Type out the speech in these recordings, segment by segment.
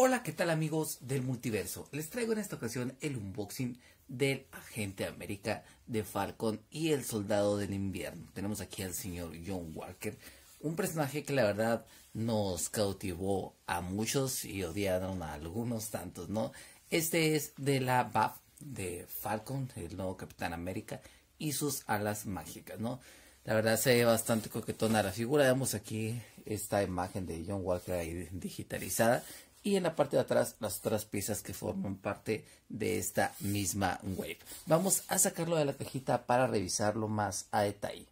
Hola, ¿qué tal amigos del multiverso? Les traigo en esta ocasión el unboxing del Agente América de Falcon y el Soldado del Invierno. Tenemos aquí al señor John Walker, un personaje que la verdad nos cautivó a muchos y odiaron a algunos tantos, ¿no? Este es de la BAP de Falcon, el nuevo Capitán América, y sus alas mágicas, ¿no? La verdad se ve bastante coquetona la figura. Vemos aquí esta imagen de John Walker ahí digitalizada y en la parte de atrás las otras piezas que forman parte de esta misma wave. Vamos a sacarlo de la cajita para revisarlo más a detalle.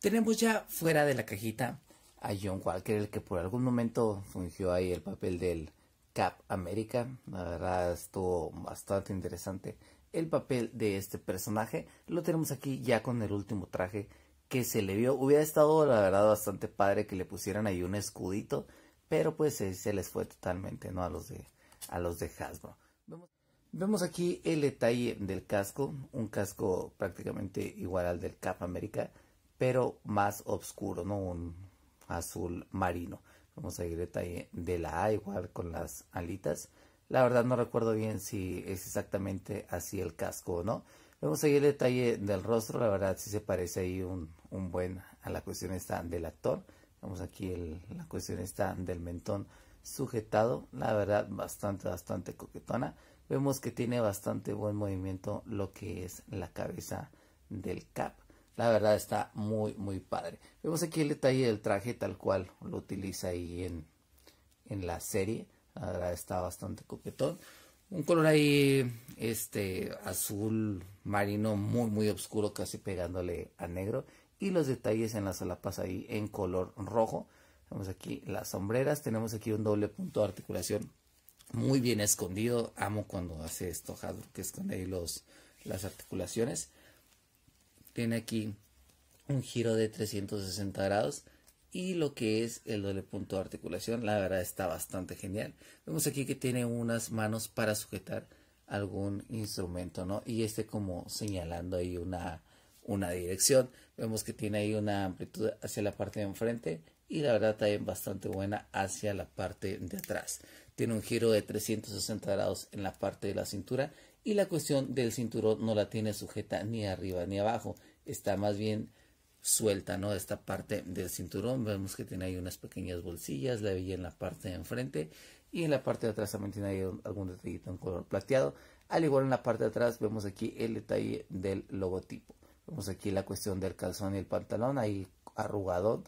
Tenemos ya fuera de la cajita a John Walker, el que por algún momento fungió ahí el papel del Cap América. La verdad estuvo bastante interesante el papel de este personaje. Lo tenemos aquí ya con el último traje que se le vio. Hubiera estado, la verdad, bastante padre que le pusieran ahí un escudito pero pues se les fue totalmente, ¿no? A los de, a los de Hasbro. Vemos, aquí el detalle del casco, un casco prácticamente igual al del Cap América, pero más oscuro, ¿no? Un azul marino. Vamos a ir detalle de la A igual con las alitas. La verdad no recuerdo bien si es exactamente así el casco o no. a ahí el detalle del rostro, la verdad sí se parece ahí un, un buen a la cuestión esta del actor. Vamos aquí la cuestión está del mentón sujetado, la verdad bastante, bastante coquetona. Vemos que tiene bastante buen movimiento lo que es la cabeza del cap. La verdad está muy, muy padre. Vemos aquí el detalle del traje tal cual lo utiliza ahí en, en la serie. La verdad está bastante coquetón. Un color ahí, este, azul marino muy, muy oscuro, casi pegándole a negro y los detalles en las solapas ahí en color rojo. Tenemos aquí las sombreras, tenemos aquí un doble punto de articulación muy bien escondido. Amo cuando hace esto Hasbro, que esconde ahí los, las articulaciones. Tiene aquí un giro de 360 grados y lo que es el doble punto de articulación, la verdad está bastante genial. Vemos aquí que tiene unas manos para sujetar algún instrumento, ¿no? Y este como señalando ahí una, una dirección. Vemos que tiene ahí una amplitud hacia la parte de enfrente y la verdad también bastante buena hacia la parte de atrás. Tiene un giro de 360 grados en la parte de la cintura y la cuestión del cinturón no la tiene sujeta ni arriba ni abajo. Está más bien suelta, ¿no? Esta parte del cinturón. Vemos que tiene ahí unas pequeñas bolsillas, la veía en la parte de enfrente y en la parte de atrás también tiene ahí algún detallito en color plateado. Al igual en la parte de atrás vemos aquí el detalle del logotipo. Vemos aquí la cuestión del calzón y el pantalón, ahí arrugado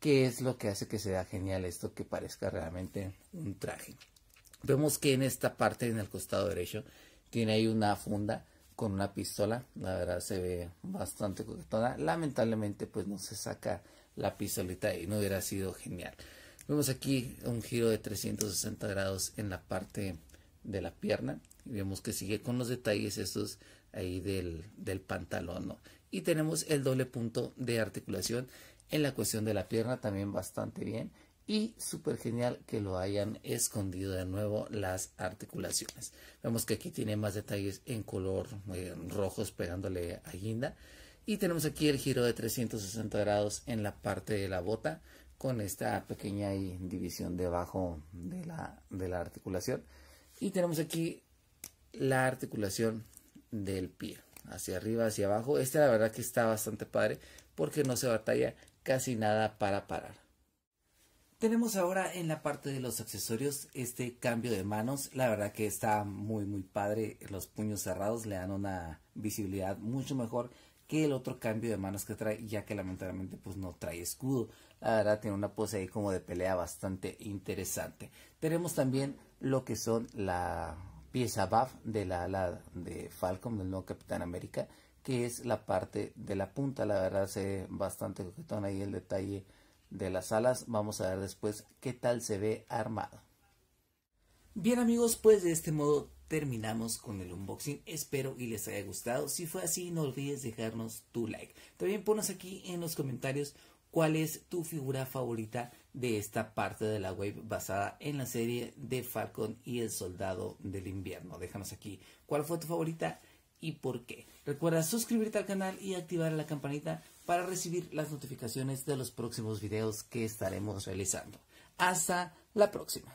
que es lo que hace que sea genial esto, que parezca realmente un traje. Vemos que en esta parte, en el costado derecho, tiene ahí una funda con una pistola, la verdad se ve bastante coquetona. Lamentablemente pues no se saca la pistolita y no hubiera sido genial. Vemos aquí un giro de 360 grados en la parte de la pierna vemos que sigue con los detalles estos ahí del, pantalón, Y tenemos el doble punto de articulación en la cuestión de la pierna también bastante bien y súper genial que lo hayan escondido de nuevo las articulaciones. Vemos que aquí tiene más detalles en color rojo rojos pegándole a guinda. Y tenemos aquí el giro de 360 grados en la parte de la bota con esta pequeña división debajo de de la articulación. Y tenemos aquí la articulación del pie, hacia arriba, hacia abajo. Este la verdad que está bastante padre porque no se batalla casi nada para parar. Tenemos ahora en la parte de los accesorios este cambio de manos. La verdad que está muy muy padre. Los puños cerrados le dan una visibilidad mucho mejor que el otro cambio de manos que trae, ya que lamentablemente pues no trae escudo. La verdad tiene una pose ahí como de pelea bastante interesante. Tenemos también lo que son la y esa BAF de la ala de Falcon, del nuevo Capitán América, que es la parte de la punta. La verdad se bastante coquetón ahí el detalle de las alas. Vamos a ver después qué tal se ve armado. Bien amigos, pues de este modo terminamos con el unboxing. Espero y les haya gustado. Si fue así, no olvides dejarnos tu like. También ponos aquí en los comentarios cuál es tu figura favorita de esta parte de la web basada en la serie de Falcon y el Soldado del Invierno. Déjanos aquí cuál fue tu favorita y por qué. Recuerda suscribirte al canal y activar la campanita para recibir las notificaciones de los próximos videos que estaremos realizando. Hasta la próxima.